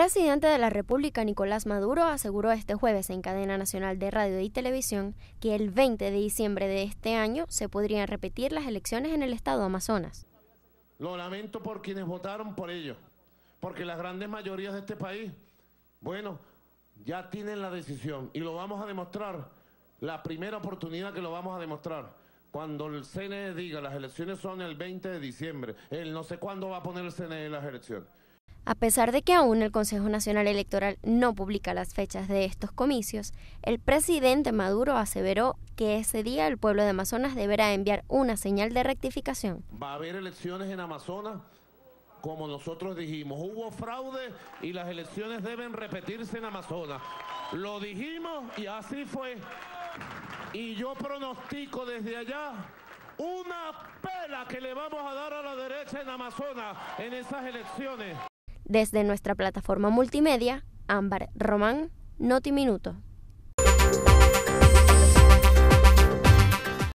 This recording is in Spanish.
El presidente de la República, Nicolás Maduro, aseguró este jueves en cadena nacional de radio y televisión que el 20 de diciembre de este año se podrían repetir las elecciones en el estado Amazonas. Lo lamento por quienes votaron por ello, porque las grandes mayorías de este país, bueno, ya tienen la decisión y lo vamos a demostrar, la primera oportunidad que lo vamos a demostrar. Cuando el CNE diga las elecciones son el 20 de diciembre, él no sé cuándo va a poner el CNE en las elecciones. A pesar de que aún el Consejo Nacional Electoral no publica las fechas de estos comicios, el presidente Maduro aseveró que ese día el pueblo de Amazonas deberá enviar una señal de rectificación. Va a haber elecciones en Amazonas, como nosotros dijimos. Hubo fraude y las elecciones deben repetirse en Amazonas. Lo dijimos y así fue. Y yo pronostico desde allá una pela que le vamos a dar a la derecha en Amazonas en esas elecciones. Desde nuestra plataforma multimedia, Ámbar Román, Noti Minuto.